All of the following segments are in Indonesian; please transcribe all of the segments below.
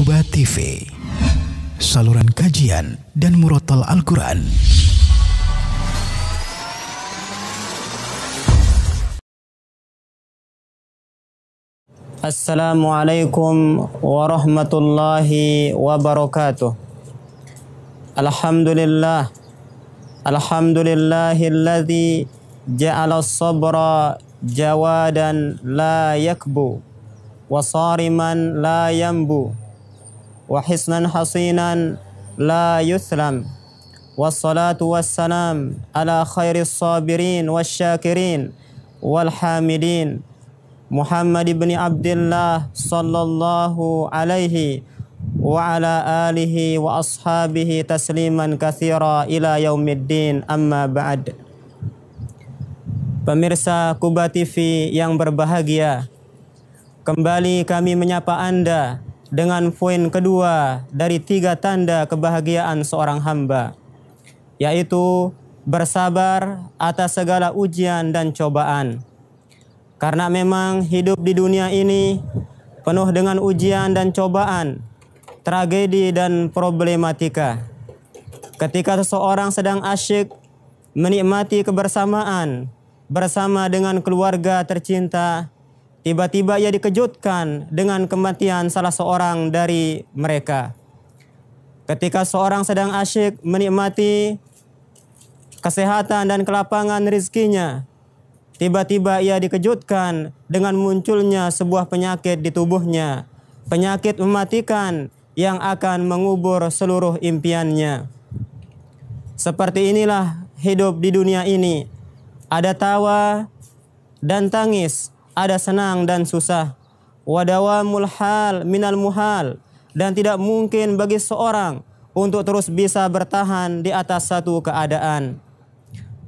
Kuba TV Saluran kajian dan murotal Al-Quran Assalamualaikum warahmatullahi wabarakatuh Alhamdulillah Alhamdulillahilladzi ja'ala sabra jawadan la yakbu وصارما la yambu. وحسنا حصينا لا يسلم والصلاة والسلام على خير الصابرين والشاكرين والحامدين محمد بن عبد الله صلى الله عليه وعلى آله وأصحابه تسليما كثيرا إلى يوم الدين أما بعد Pemirsa Kuba TV yang berbahagia, kembali kami menyapa Anda dengan poin kedua dari tiga tanda kebahagiaan seorang hamba, yaitu bersabar atas segala ujian dan cobaan. Karena memang hidup di dunia ini penuh dengan ujian dan cobaan, tragedi dan problematika. Ketika seseorang sedang asyik menikmati kebersamaan bersama dengan keluarga tercinta, Tiba-tiba ia dikejutkan dengan kematian salah seorang dari mereka. Ketika seorang sedang asyik menikmati kesehatan dan kelapangan rizkinya, tiba-tiba ia dikejutkan dengan munculnya sebuah penyakit di tubuhnya. Penyakit mematikan yang akan mengubur seluruh impiannya. Seperti inilah hidup di dunia ini. Ada tawa dan tangis, ada senang dan susah. Wadawamul mulhal, minal muhal dan tidak mungkin bagi seorang untuk terus bisa bertahan di atas satu keadaan.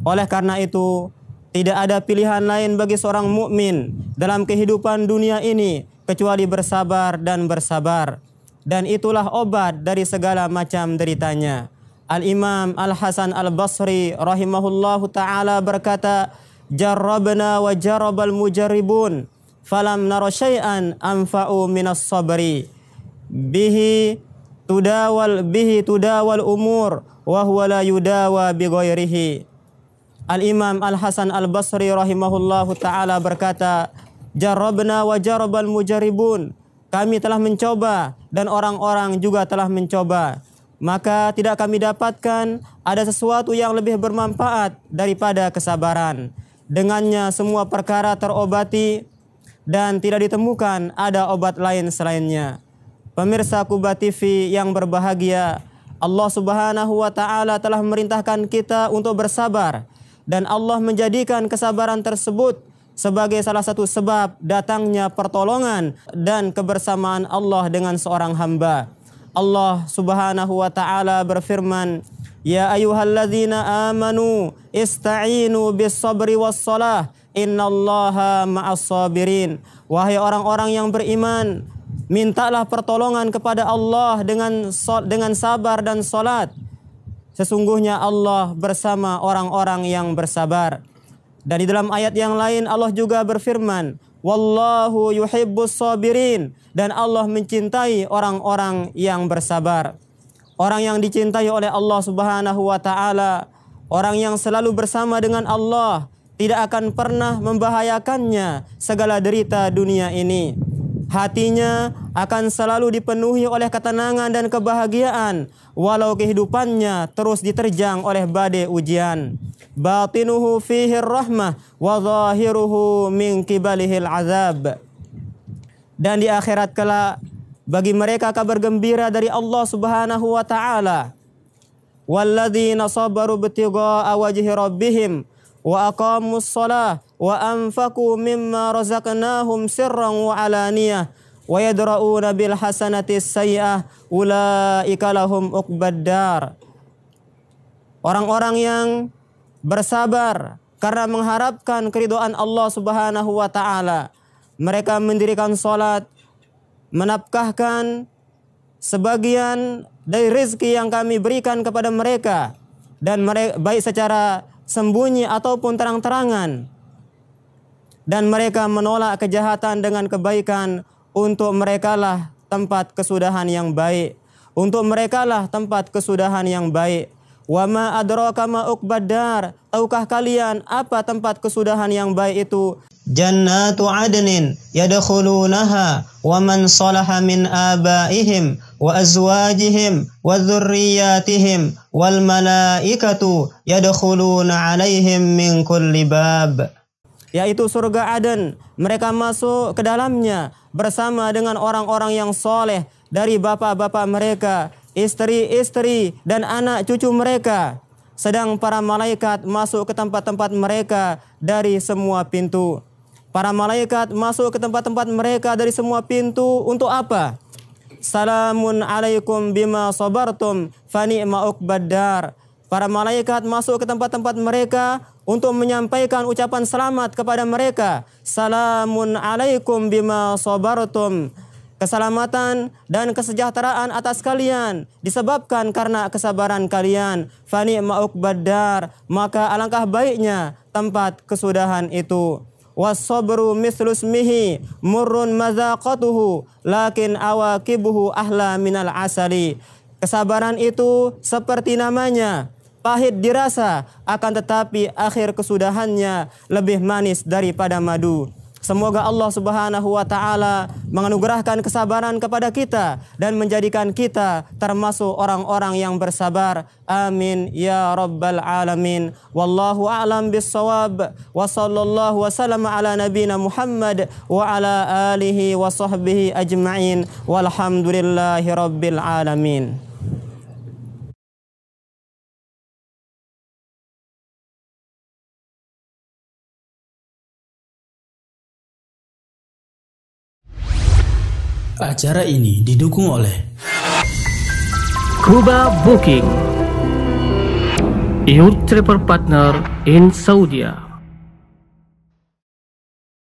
Oleh karena itu, tidak ada pilihan lain bagi seorang mukmin dalam kehidupan dunia ini kecuali bersabar dan bersabar. Dan itulah obat dari segala macam deritanya. Al-Imam Al-Hasan Al-Basri rahimahullahu taala berkata, jarrabna wa jarrabal mujaribun, falam nara syai'an anfa'u minas sabri bihi tudawal bihi tudawal umur wa huwa la yudawa bi ghairihi Al-Imam Al-Hasan Al-Basri rahimahullahu taala berkata jarrabna wa jarrabal mujaribun, kami telah mencoba dan orang-orang juga telah mencoba maka tidak kami dapatkan ada sesuatu yang lebih bermanfaat daripada kesabaran dengannya semua perkara terobati dan tidak ditemukan ada obat lain selainnya. Pemirsa Kuba TV yang berbahagia, Allah Subhanahu wa taala telah merintahkan kita untuk bersabar dan Allah menjadikan kesabaran tersebut sebagai salah satu sebab datangnya pertolongan dan kebersamaan Allah dengan seorang hamba. Allah Subhanahu wa taala berfirman, يا أيها الذين آمنوا استعينوا بالصبر والصلاة إن الله مع الصابرين Wahai orang-orang yang beriman Mintalah pertolongan kepada Allah dengan dengan sabar dan salat Sesungguhnya Allah bersama orang-orang yang bersabar Dan di dalam ayat yang lain Allah juga berfirman Wallahu yuhibbus sabirin Dan Allah mencintai orang-orang yang bersabar orang yang dicintai oleh Allah Subhanahu wa taala, orang yang selalu bersama dengan Allah, tidak akan pernah membahayakannya segala derita dunia ini. Hatinya akan selalu dipenuhi oleh ketenangan dan kebahagiaan walau kehidupannya terus diterjang oleh badai ujian. Batinuhu fihi rahmah wa zahiruhu min kibalihil azab. Dan di akhirat kelak bagi mereka kabar gembira dari Allah Subhanahu wa taala. Walladzina sabaru ibtigha'a wajhi rabbihim wa aqamus shalah wa anfaqu mimma razaqnahum sirran wa alaniyah wa yadra'una bil hasanati sayyi'ah ulaika lahum uqbaddar. Orang-orang yang bersabar karena mengharapkan keridhaan Allah Subhanahu wa taala. Mereka mendirikan salat, Menapkahkan sebagian dari rezeki yang kami berikan kepada mereka dan mereka, baik secara sembunyi ataupun terang-terangan dan mereka menolak kejahatan dengan kebaikan untuk merekalah tempat kesudahan yang baik untuk merekalah tempat kesudahan yang baik wa ma adraka ma ukbadar tahukah kalian apa tempat kesudahan yang baik itu man salaha min abaihim wa azwajihim wa وأزواجهم wal malaikatu يدخلون alaihim min kulli bab yaitu surga Aden. Mereka masuk ke dalamnya bersama dengan orang-orang yang soleh dari bapak-bapak mereka, istri-istri dan anak cucu mereka. Sedang para malaikat masuk ke tempat-tempat mereka dari semua pintu. Para malaikat masuk ke tempat-tempat mereka dari semua pintu untuk apa? Salamun alaikum bima fani ma'uk badar. Para malaikat masuk ke tempat-tempat mereka untuk menyampaikan ucapan selamat kepada mereka. Salamun alaikum bima sabartum. Keselamatan dan kesejahteraan atas kalian disebabkan karena kesabaran kalian. Fani ma'uk badar, maka alangkah baiknya tempat kesudahan itu wasabru mislus mihi murun mazaqatuhu lakin awakibuhu ahla minal asali kesabaran itu seperti namanya pahit dirasa akan tetapi akhir kesudahannya lebih manis daripada madu Semoga Allah Subhanahu wa taala menganugerahkan kesabaran kepada kita dan menjadikan kita termasuk orang-orang yang bersabar. Amin ya rabbal alamin. Wallahu a'lam bissawab. Wa sallallahu wasallam ala nabiyyina Muhammad wa ala alihi wa sahbihi ajma'in. Walhamdulillahi rabbil alamin. Acara ini didukung oleh Kuba Booking, your travel partner in Saudi.